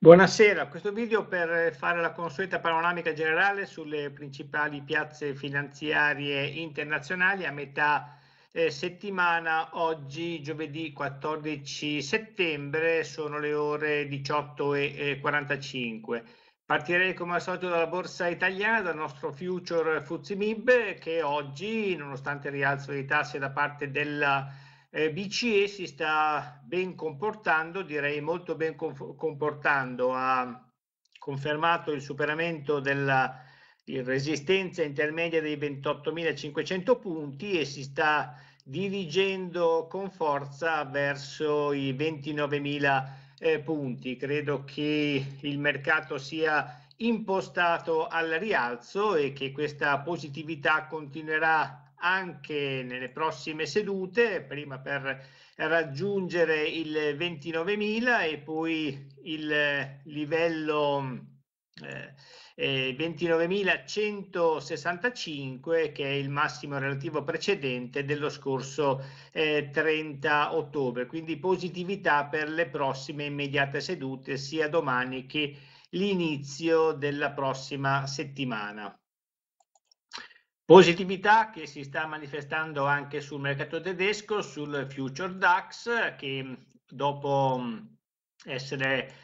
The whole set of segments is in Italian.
Buonasera, questo video per fare la consueta panoramica generale sulle principali piazze finanziarie internazionali a metà eh, settimana, oggi giovedì 14 settembre sono le ore 18.45. Partirei come al solito dalla borsa italiana, dal nostro future Fuzzi Mib che oggi, nonostante il rialzo dei tassi da parte della eh, BCE si sta ben comportando, direi molto ben comportando, ha confermato il superamento della resistenza intermedia dei 28.500 punti e si sta dirigendo con forza verso i 29.000 eh, punti. Credo che il mercato sia impostato al rialzo e che questa positività continuerà anche nelle prossime sedute, prima per raggiungere il 29.000 e poi il livello eh, 29.165 eh, che è il massimo relativo precedente dello scorso eh, 30 ottobre. Quindi positività per le prossime immediate sedute sia domani che l'inizio della prossima settimana. Positività che si sta manifestando anche sul mercato tedesco, sul future DAX, che dopo mm, essere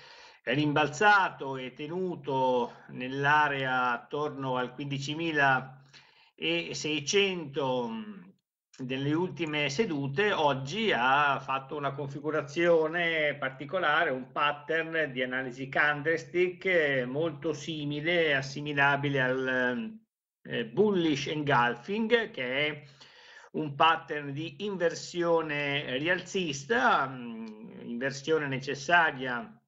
rimbalzato e tenuto nell'area attorno al 15.600 mm, delle ultime sedute oggi ha fatto una configurazione particolare, un pattern di analisi candlestick eh, molto simile, assimilabile al mm, eh, bullish engulfing, che è un pattern di inversione rialzista, mh, mm, inversione necessaria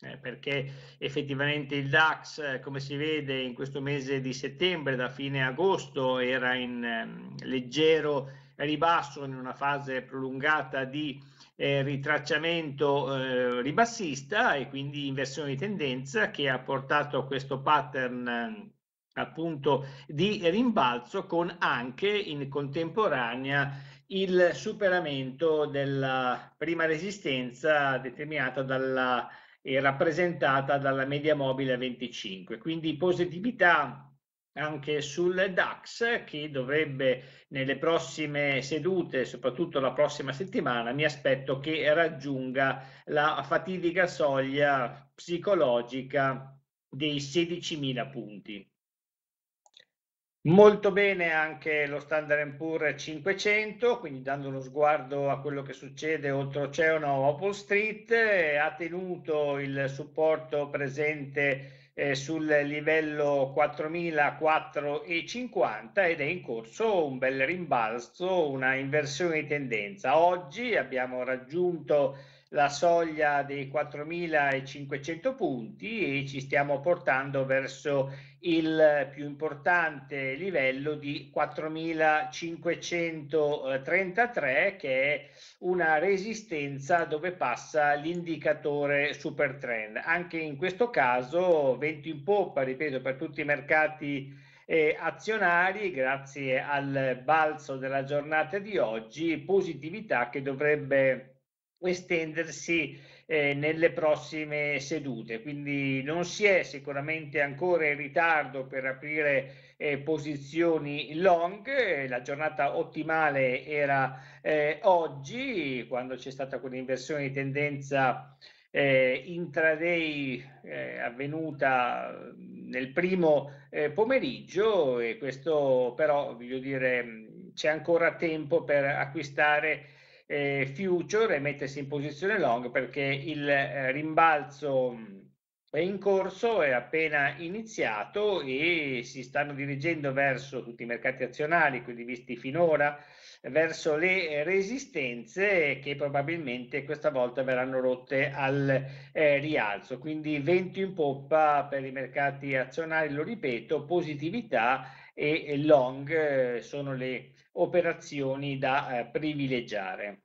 eh, perché effettivamente il DAX, eh, come si vede in questo mese di settembre, da fine agosto, era in eh, leggero ribasso in una fase prolungata di eh, ritracciamento eh, ribassista e quindi inversione di tendenza che ha portato a questo pattern mm, appunto di rimbalzo con anche in contemporanea il superamento della prima resistenza determinata dalla e rappresentata dalla media mobile 25 quindi positività anche sul DAX che dovrebbe nelle prossime sedute, soprattutto la prossima settimana, mi aspetto che raggiunga la fatidica soglia psicologica dei 16.000 punti. Molto bene anche lo Standard Poor's 500, quindi dando uno sguardo a quello che succede oltreoceano a Wall Street, eh, ha tenuto il supporto presente eh, sul livello 4.450 ed è in corso un bel rimbalzo, una inversione di tendenza. Oggi abbiamo raggiunto la soglia dei 4.500 punti e ci stiamo portando verso il più importante livello di 4.533 che è una resistenza dove passa l'indicatore super trend. Anche in questo caso vento in poppa, ripeto, per tutti i mercati eh, azionari grazie al balzo della giornata di oggi, positività che dovrebbe estendersi eh, nelle prossime sedute. Quindi non si è sicuramente ancora in ritardo per aprire eh, posizioni long, eh, la giornata ottimale era eh, oggi quando c'è stata quell'inversione di tendenza eh, intraday avvenuta nel primo pomeriggio e questo però voglio dire c'è ancora tempo per acquistare eh, future e mettersi in posizione long perché il eh, rimbalzo mm, è in corso, è appena iniziato e si stanno dirigendo verso tutti i mercati azionari, quelli visti finora, verso le resistenze che probabilmente questa volta verranno rotte al eh, rialzo. Quindi vento in poppa per i mercati azionari, lo ripeto, positività e long eh, sono le operazioni da eh, privilegiare.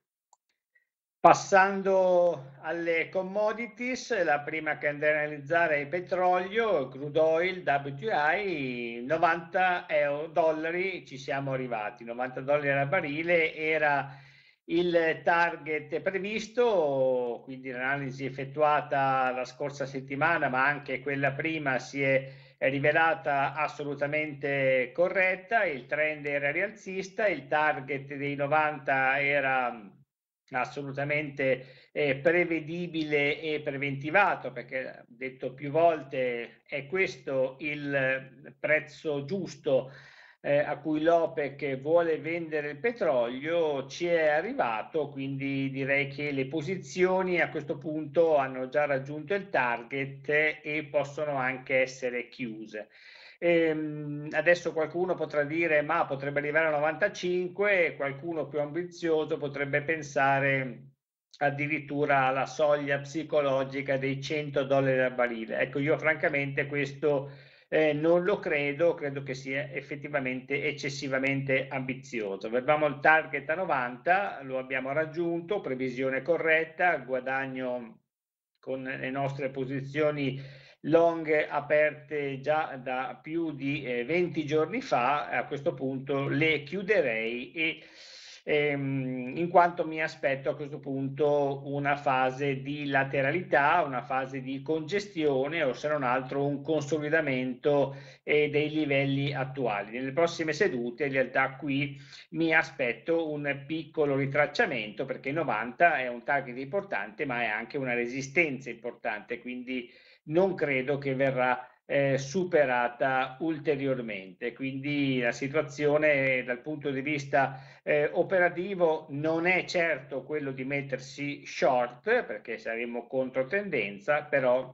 Passando alle commodities, la prima che andrei a analizzare è il petrolio, il crude oil, WTI, 90 euro, dollari ci siamo arrivati, 90 dollari al barile era il target previsto, quindi l'analisi effettuata la scorsa settimana ma anche quella prima si è rivelata assolutamente corretta, il trend era rialzista, il target dei 90 era assolutamente eh, prevedibile e preventivato, perché detto più volte è questo il eh, prezzo giusto eh, a cui l'OPEC vuole vendere il petrolio, ci è arrivato, quindi direi che le posizioni a questo punto hanno già raggiunto il target e possono anche essere chiuse. Ehm, adesso qualcuno potrà dire ma potrebbe arrivare a 95 e qualcuno più ambizioso potrebbe pensare addirittura alla soglia psicologica dei 100 dollari al barile. Ecco, io francamente questo eh, non lo credo, credo che sia effettivamente eccessivamente ambizioso. Avevamo il target a 90, lo abbiamo raggiunto, previsione corretta, guadagno con le nostre posizioni long aperte già da più di eh, 20 giorni fa, a questo punto le chiuderei e ehm, in quanto mi aspetto a questo punto una fase di lateralità, una fase di congestione o se non altro un consolidamento eh, dei livelli attuali. Nelle prossime sedute in realtà qui mi aspetto un piccolo ritracciamento perché 90 è un target importante ma è anche una resistenza importante, quindi non credo che verrà eh, superata ulteriormente. Quindi la situazione dal punto di vista eh, operativo non è certo quello di mettersi short perché saremmo contro tendenza, però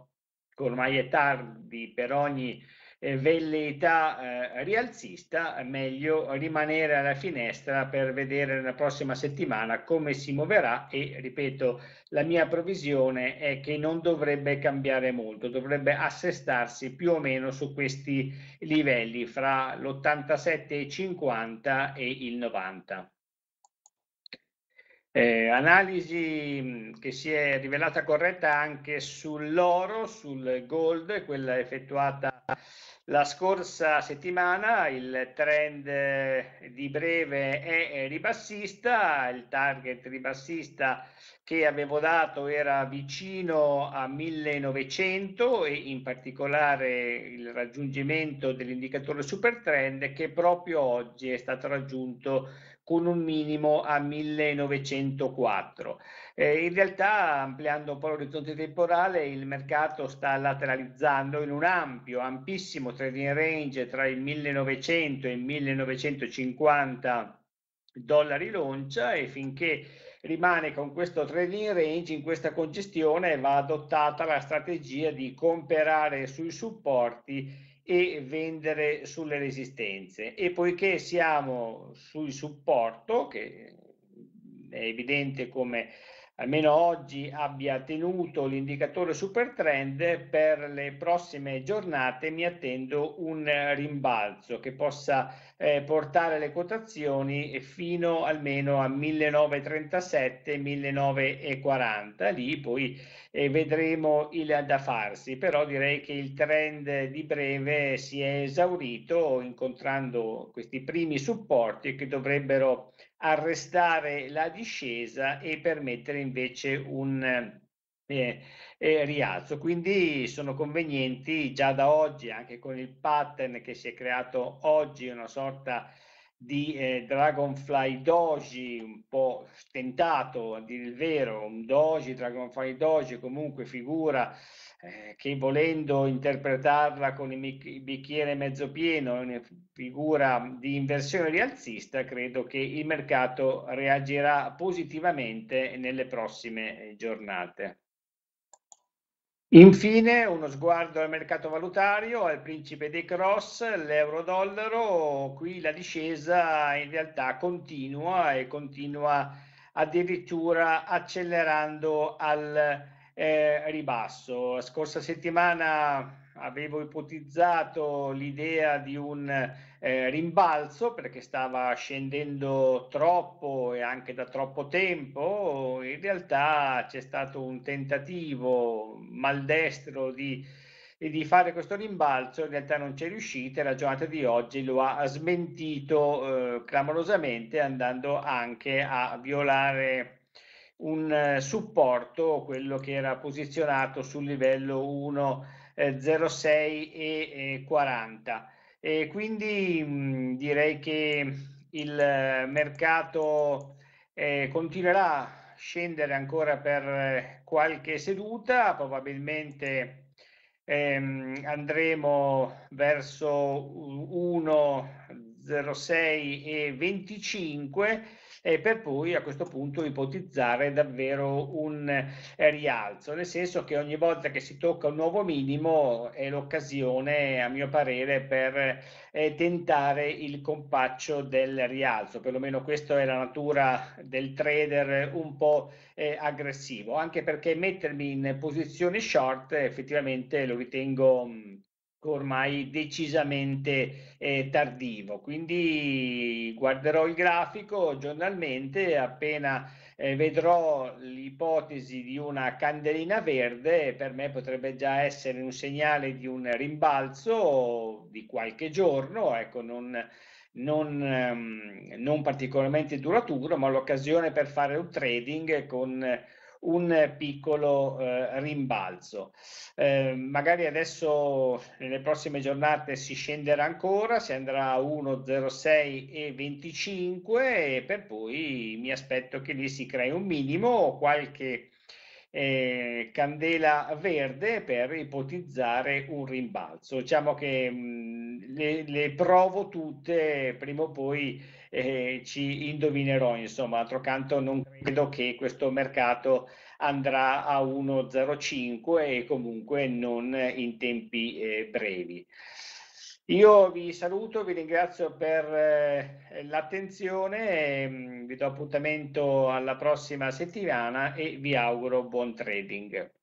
ormai è tardi per ogni eh, velleità eh, rialzista, meglio rimanere alla finestra per vedere la prossima settimana come si muoverà e ripeto, la mia previsione è che non dovrebbe cambiare molto, dovrebbe assestarsi più o meno su questi livelli fra l'87,50 e il 90. Eh, analisi mm, che si è rivelata corretta anche sull'oro, sul gold, quella effettuata la scorsa settimana, il trend eh, di breve è ribassista, il target ribassista che avevo dato era vicino a 1900 e in particolare il raggiungimento dell'indicatore super trend che proprio oggi è stato raggiunto con un minimo a 1904. Eh, in realtà, ampliando un po' l'orizzonte temporale, il mercato sta lateralizzando in un ampio, ampissimo trading range tra i 1900 e i 1950 dollari l'oncia e finché rimane con questo trading range, in questa congestione va adottata la strategia di comprare sui supporti e vendere sulle resistenze e poiché siamo sul supporto che è evidente come almeno oggi abbia tenuto l'indicatore super trend per le prossime giornate mi attendo un rimbalzo che possa eh, portare le cotazioni fino almeno a 1937 1940 lì poi e vedremo il da farsi, però direi che il trend di breve si è esaurito incontrando questi primi supporti che dovrebbero arrestare la discesa e permettere invece un eh, eh, rialzo. Quindi sono convenienti già da oggi, anche con il pattern che si è creato oggi, una sorta di di eh, Dragonfly Doji, un po' stentato a dire il vero, un Doji, Dragonfly Doji, comunque figura eh, che volendo interpretarla con il bicchiere mezzo pieno, una figura di inversione rialzista, credo che il mercato reagirà positivamente nelle prossime eh, giornate. Infine uno sguardo al mercato valutario, al principe dei cross, l'euro-dollaro, qui la discesa in realtà continua e continua addirittura accelerando al eh, ribasso. La scorsa settimana avevo ipotizzato l'idea di un eh, rimbalzo perché stava scendendo troppo e anche da troppo tempo, in realtà c'è stato un tentativo maldestro di, di fare questo rimbalzo, in realtà non c'è riuscita e la giornata di oggi lo ha smentito eh, clamorosamente andando anche a violare un eh, supporto, quello che era posizionato sul livello 1 eh, 06 e eh, 40. E quindi mh, mm, direi che il mercato eh, continuerà a scendere ancora per eh, qualche seduta, probabilmente ehm, andremo verso 1,06 e 25 e per poi a questo punto ipotizzare davvero un eh, rialzo, nel senso che ogni volta che si tocca un nuovo minimo è l'occasione, a mio parere, per eh, tentare il compaccio del rialzo, perlomeno questa è la natura del trader un po' eh, aggressivo, anche perché mettermi in posizione short effettivamente lo ritengo... Mh, ormai decisamente eh, tardivo. Quindi guarderò il grafico giornalmente appena eh, vedrò l'ipotesi di una candelina verde, per me potrebbe già essere un segnale di un rimbalzo di qualche giorno, ecco, non, non, ehm, non particolarmente duraturo, ma l'occasione per fare un trading con un piccolo eh, rimbalzo. Eh, magari adesso nelle prossime giornate si scenderà ancora, si andrà a 1,06 e 25 e per poi mi aspetto che lì si crei un minimo o qualche eh, candela verde per ipotizzare un rimbalzo. Diciamo che mh, mm, le, le provo tutte prima o poi eh, ci indovinerò, insomma, d'altro canto non credo che questo mercato andrà a 1,05 e comunque non in tempi eh, brevi. Io vi saluto, vi ringrazio per eh, l'attenzione, ehm, vi do appuntamento alla prossima settimana e vi auguro buon trading.